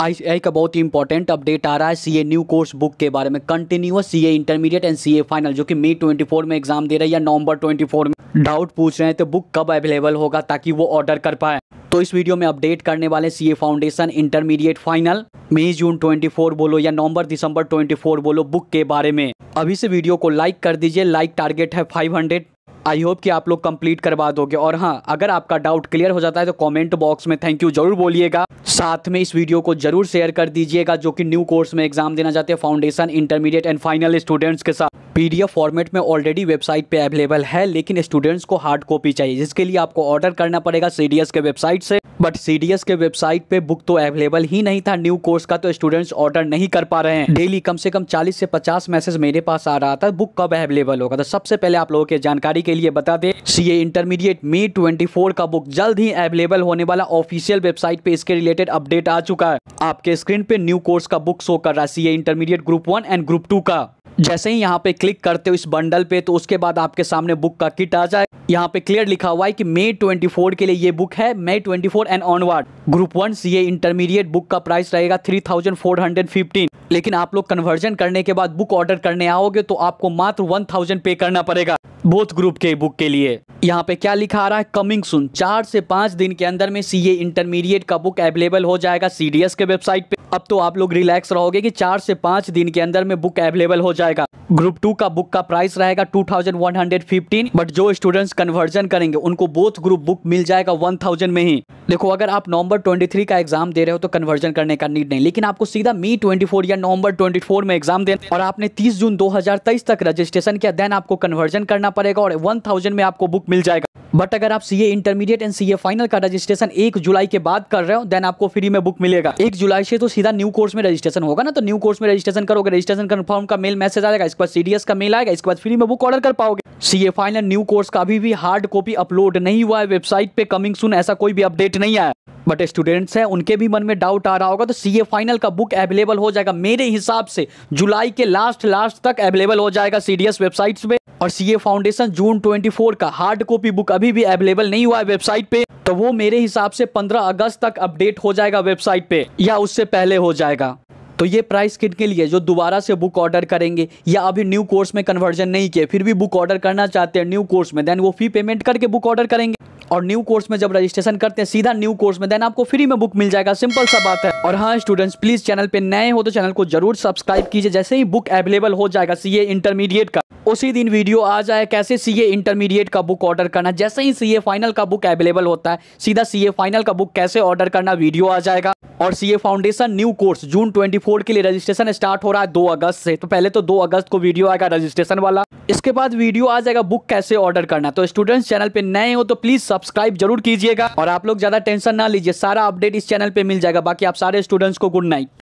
ICI का बहुत ही important update आ रहा है सीए न्यू कोर्स बुक के बारे में continuous CA intermediate and CA final जो कि मई 24 में एग्जाम दे रहे हैं या नवंबर 24 में डाउट पूछ रहे हैं तो बुक कब अवेलेबल होगा ताकि वो ऑर्डर कर पाए तो इस वीडियो में अपडेट करने वाले सीए फाउंडेशन इंटरमीडिएट फाइनल मई जून 24 बोलो या नवंबर दिसंबर 24 बोलो बुक के बारे में अभी से वीडियो को लाइक कर दीजिए लाइक टारगेट है 500 आई होप कि आप लोग कंप्लीट करवा दोगे और हाँ अगर आपका डाउट क्लियर हो जाता है तो कमेंट बॉक्स में थैंक यू जरूर बोलिएगा साथ में इस वीडियो को जरूर शेयर कर दीजिएगा जो कि न्यू कोर्स में एग्जाम देना चाहते हैं foundation intermediate and final students के साथ पीडीएफ फॉर्मेट में ऑलरेडी वेबसाइट पे अवेलेबल है लेकिन स्टूडेंट्स को हार्ड कॉपी चाहिए जिसके लिए आपको ऑर्डर करना पड़ेगा सी के वेबसाइट से बट सी के वेबसाइट पे बुक तो अवेलेबल ही नहीं था न्यू कोर्स का तो स्टूडेंट्स ऑर्डर नहीं कर पा रहे हैं डेली कम से कम 40 से 50 मैसेज मेरे पास आ रहा था बुक कब अवेलेबल होगा तो सबसे पहले आप लोगों के जानकारी के लिए बता दें सीए इंटरमीडिएट ट्वेंटी फोर का बुक जल्द ही अवेलेबल होने वाला ऑफिशियल वेबसाइट पे इसके रिलेटेड अपडेट आ चुका है आपके स्क्रीन पे न्यू कोर्स का बुक शो कर रहा है a intermediate group one and group two का जैसे ही यहाँ पे क्लिक करते हो इस बंडल पे तो उसके बाद आपके सामने बुक का किट आ जाए यहाँ पे क्लियर लिखा हुआ है कि मई 24 के लिए ये बुक है मई 24 and onward group one C A intermediate book का प्राइस रहेगा 3415 लेकिन आप लोग कन्वर्जन करने के बाद बुक ऑर्डर करने आओगे तो आपको मात्र 1000 पे करना पड़ेगा बोथ ग्रुप के बुक के लिए यहाँ पे क्या लिखा आ रहा है कमिंग सुन चार से पांच दिन के अंदर में सीए इंटरमीडिएट का बुक अवेलेबल हो जाएगा सीडीएस के वेबसाइट पे अब तो आप लोग रिलैक्स रहोगे कि चार से पांच दिन के अंदर में बुक अवेलेबल हो जाएगा ग्रुप टू का बुक का प्राइस रहेगा 2115 बट जो स्टूडेंट्स कन्वर्जन करेंगे उनको बोथ ग्रुप बुक मिल जाएगा 1000 में ही देखो अगर आप नवंबर 23 का एग्जाम दे रहे हो तो कन्वर्जन करने का नीड नहीं लेकिन आपको सीधा मई 24 या नवंबर 24 में एग्जाम देना और आपने 30 जून 2023 तक रजिस्ट्रेशन किया देन आपको कन्वर्जन करना करना पड़ेगा और वन थाउजेंड में आपको बुक मिल जाएगा बट अगर आप CA intermediate and CA final का रजिस्ट्रेशन एक जुलाई के बाद कर रहे हो देन आपको फ्री में बुक मिलेगा एक जुलाई से तो सीधा न्यू कोर्स में रजिस्ट्रेशन होगा ना तो न्यू कोर्स में रजिस्ट्रेशन करोगे रजिस्ट्रेशन कन्फर्म का मेल मैसेज आएगा इसके बाद सीडीएस का मेल आएगा इसके बाद फ्री में बुक ऑर्डर कर पाओगे सीए फाइनल न्यू कोर्स का अभी भी हार्ड कॉपी अपलोड नहीं हुआ है वेबसाइट पे कमिंग सुन ऐसा कोई भी अपडेट नहीं आया बट स्टूडेंट्स हैं उनके भी मन में डाउट आ रहा होगा तो सीए फाइनल का बुक अवेलेबल हो जाएगा मेरे हिसाब से जुलाई के लास्ट लास्ट तक अवेलेबल हो जाएगा सीडीएस वेबसाइट्स पे और सीए फाउंडेशन जून 24 का हार्ड कॉपी बुक अभी भी अवेलेबल नहीं हुआ है वेबसाइट पे तो वो मेरे हिसाब से 15 अगस्त तक अपडेट हो जाएगा वेबसाइट पे या उससे पहले हो जाएगा तो ये प्राइस किट के लिए जो दोबारा से बुक ऑर्डर करेंगे या अभी न्यू कोर्स में कन्वर्जन नहीं किए फिर भी बुक ऑर्डर करना चाहते हैं न्यू कोर्स में देन वो फी पेमेंट करके बुक ऑर्डर करेंगे और न्यू कोर्स में जब रजिस्ट्रेशन करते हैं सीधा न्यू कोर्स में देन आपको फ्री में बुक मिल जाएगा सिंपल सा बात है और हाँ स्टूडेंट्स प्लीज चैनल पे नए हो तो चैनल को जरूर सब्सक्राइब कीजिए जैसे ही बुक अवेलेबल हो जाएगा सीए इंटरमीडिएट का उसी दिन वीडियो आ जाए कैसे सीए इंटरमीडिएट का बुक ऑर्डर करना जैसे ही सीए फाइनल का बुक अवेलेबल होता है सीधा सीए फाइनल का बुक कैसे ऑर्डर करना वीडियो आ जाएगा और सीए फाउंडेशन न्यू कोर्स जून 24 के लिए रजिस्ट्रेशन स्टार्ट हो रहा है 2 अगस्त से तो पहले तो 2 अगस्त को वीडियो आएगा रजिस्ट्रेशन वाला इसके बाद वीडियो आ जाएगा बुक कैसे ऑर्डर करना तो स्टूडेंट्स चैनल पे नए हो तो प्लीज सब्सक्राइब जरूर कीजिएगा और आप लोग ज्यादा टेंशन ना लीजिए सारा अपडेट इस चैनल पे मिल जाएगा बाकी आप सारे स्टूडेंट्स को गुड नाइट